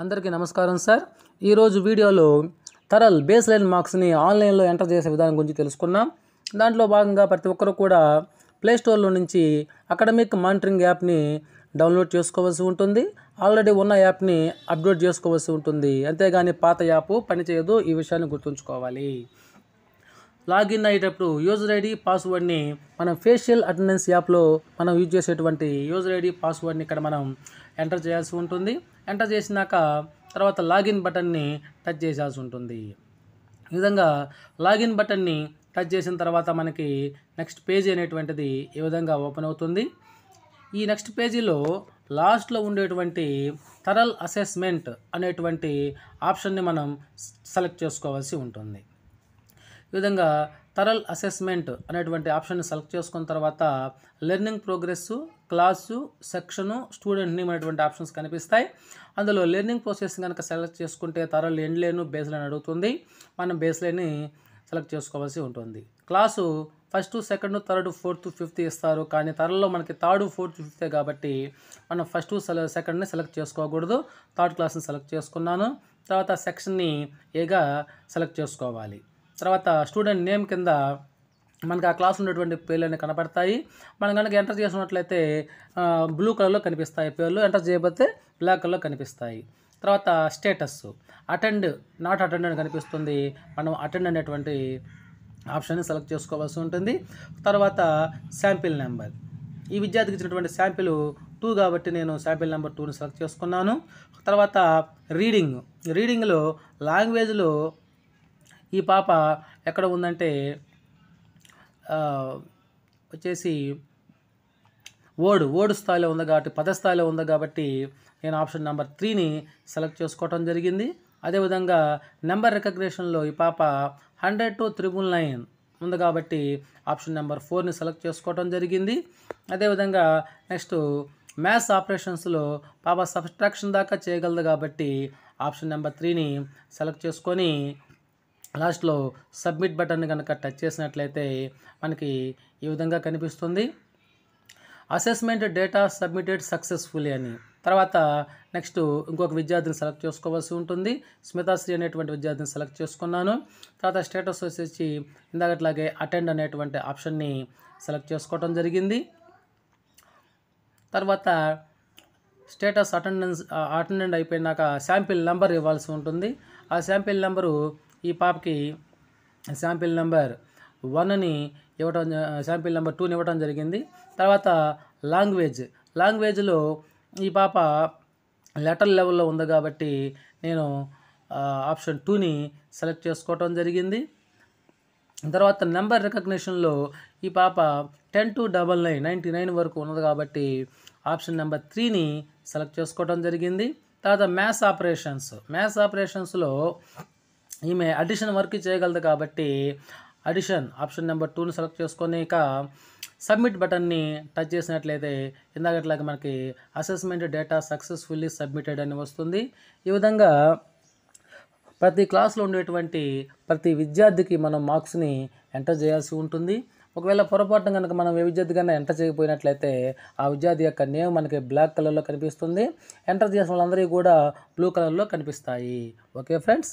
అందరికీ నమస్కారం సార్ ఈరోజు వీడియోలో తరల్ బేస్ లైన్ మార్క్స్ని ఆన్లైన్లో ఎంటర్ చేసే విధానం గురించి తెలుసుకున్నాం దాంట్లో భాగంగా ప్రతి ఒక్కరు కూడా ప్లేస్టోర్లో నుంచి అకాడమిక్ మానిటరింగ్ యాప్ని డౌన్లోడ్ చేసుకోవాల్సి ఉంటుంది ఆల్రెడీ ఉన్న యాప్ని అప్లోడ్ చేసుకోవాల్సి ఉంటుంది అంతేగాని పాత యాప్ పనిచేయదు ఈ విషయాన్ని గుర్తుంచుకోవాలి లాగిన్ అయ్యేటప్పుడు యూజర్ ఐడి పాస్వర్డ్ని మనం ఫేషియల్ అటెండెన్స్ యాప్లో మనం యూజ్ చేసేటువంటి యూజర్ ఐడి పాస్వర్డ్ని ఇక్కడ మనం ఎంటర్ చేయాల్సి ఉంటుంది ఎంటర్ చేసినాక తర్వాత లాగిన్ బటన్ని టచ్ చేయాల్సి ఉంటుంది ఈ విధంగా లాగిన్ బటన్ని టచ్ చేసిన తర్వాత మనకి నెక్స్ట్ పేజీ అనేటువంటిది ఈ విధంగా ఓపెన్ అవుతుంది ఈ నెక్స్ట్ పేజీలో లాస్ట్లో ఉండేటువంటి తరల్ అసెస్మెంట్ అనేటువంటి ఆప్షన్ని మనం సెలెక్ట్ చేసుకోవాల్సి ఉంటుంది ఈ విధంగా తరల్ అసెస్మెంట్ అనేటువంటి ఆప్షన్ సెలెక్ట్ చేసుకున్న తర్వాత learning progress class section student name అనేటువంటి ఆప్షన్స్ కనిపిస్తాయి అందులో లెర్నింగ్ ప్రోసెస్ కనుక సెలెక్ట్ చేసుకుంటే TaRL endline baseline అడుగుతుంది మనం బేస్ లైన్ని సెలెక్ట్ చేసుకోవాల్సి ఉంటుంది class first second third fourth fifth ఇస్తారు కానీ తరల్లో మనకి థర్డ్ ఫోర్త్ ఫిఫ్త్ కాబట్టి మనం ఫస్ట్ సెకండ్ని సెలెక్ట్ చేసుకోకూడదు థర్డ్ క్లాస్ని సెలెక్ట్ చేసుకున్నాను తర్వాత సెక్షన్ని ఏగా సెలెక్ట్ చేసుకోవాలి తర్వాత స్టూడెంట్ నేమ్ కింద మనకు ఆ క్లాస్ ఉన్నటువంటి పేర్లు కనపడతాయి మనం కనుక ఎంటర్ చేసినట్లయితే బ్లూ కలర్లో కనిపిస్తాయి పేర్లు ఎంటర్ చేయబోతే బ్లాక్ కలర్లో కనిపిస్తాయి తర్వాత స్టేటస్ అటెండ్ నాట్ అటెండ్ అని కనిపిస్తుంది మనం అటెండ్ అనేటువంటి ఆప్షన్ని సెలెక్ట్ చేసుకోవాల్సి ఉంటుంది తర్వాత శాంపిల్ నెంబర్ ఈ విద్యార్థికి ఇచ్చినటువంటి శాంపిల్ టూ కాబట్టి నేను శాంపిల్ నెంబర్ టూని సెలెక్ట్ చేసుకున్నాను తర్వాత రీడింగ్ రీడింగ్లో లాంగ్వేజ్లో ఈ పాప ఎక్కడ ఉందంటే వచ్చేసి ఓడు ఓడు స్థాయిలో ఉంది కాబట్టి పద స్థాయిలో ఉంది కాబట్టి నేను ఆప్షన్ నెంబర్ త్రీని సెలెక్ట్ చేసుకోవటం జరిగింది అదేవిధంగా నెంబర్ రికగ్నేషన్లో ఈ పాప హండ్రెడ్ టు త్రిబుల్ నైన్ ఉంది కాబట్టి ఆప్షన్ నెంబర్ ఫోర్ని సెలెక్ట్ చేసుకోవటం జరిగింది అదేవిధంగా నెక్స్ట్ మ్యాథ్స్ ఆపరేషన్స్లో పాప సబ్స్ట్రాక్షన్ దాకా చేయగలదు కాబట్టి ఆప్షన్ నెంబర్ త్రీని సెలెక్ట్ చేసుకొని లాస్ట్లో సబ్మిట్ బటన్ కనుక టచ్ చేసినట్లయితే మనకి ఈ విధంగా కనిపిస్తుంది అసెస్మెంట్ డేటా సబ్మిటెడ్ సక్సెస్ఫుల్లీ అని తర్వాత నెక్స్ట్ ఇంకొక విద్యార్థిని సెలెక్ట్ చేసుకోవాల్సి ఉంటుంది స్మితాశ్రీ అనేటువంటి విద్యార్థిని సెలెక్ట్ చేసుకున్నాను తర్వాత స్టేటస్ వచ్చేసి ఇందాకట్లాగే అటెండ్ అనేటువంటి ఆప్షన్ని సెలెక్ట్ చేసుకోవటం జరిగింది తర్వాత స్టేటస్ అటెండెన్స్ అటెండెంట్ అయిపోయినాక శాంపిల్ నెంబర్ ఇవ్వాల్సి ఉంటుంది ఆ శాంపిల్ నెంబరు ఈ పాపకి శాంపిల్ నెంబర్ వన్ని ఇవ్వటం శాంపిల్ నెంబర్ టూని ఇవ్వటం జరిగింది తర్వాత లాంగ్వేజ్ లాంగ్వేజ్లో ఈ పాప లెటర్ లెవెల్లో ఉంది కాబట్టి నేను ఆప్షన్ టూని సెలెక్ట్ చేసుకోవటం జరిగింది తర్వాత నెంబర్ రికగ్నిషన్లో ఈ పాప ten to double nine ninety nine వరకు ఉన్నది కాబట్టి ఆప్షన్ నెంబర్ త్రీని సెలెక్ట్ చేసుకోవటం జరిగింది తర్వాత మ్యాథ్స్ ఆపరేషన్స్ మ్యాథ్స్ ఆపరేషన్స్లో ఈమె అడిషన్ వర్క్ చేయగలదు కాబట్టి అడిషన్ ఆప్షన్ నెంబర్ టూను సెలెక్ట్ చేసుకొని ఇక సబ్మిట్ బటన్ని టచ్ చేసినట్లయితే ఇందాకట్లాగా మనకి అసెస్మెంట్ డేటా సక్సెస్ఫుల్లీ సబ్మిటెడ్ అని వస్తుంది ఈ విధంగా ప్రతి క్లాస్లో ఉండేటువంటి ప్రతి విద్యార్థికి మనం మార్క్స్ని ఎంటర్ చేయాల్సి ఉంటుంది ఒకవేళ పొరపాటున కనుక మనం ఏ విద్యార్థి కన్నా ఎంటర్ చేయకపోయినట్లయితే ఆ విద్యార్థి యొక్క నేమ్ మనకి బ్లాక్ కలర్లో కనిపిస్తుంది ఎంటర్ చేసిన వాళ్ళందరికీ కూడా బ్లూ కలర్లో కనిపిస్తాయి ఓకే ఫ్రెండ్స్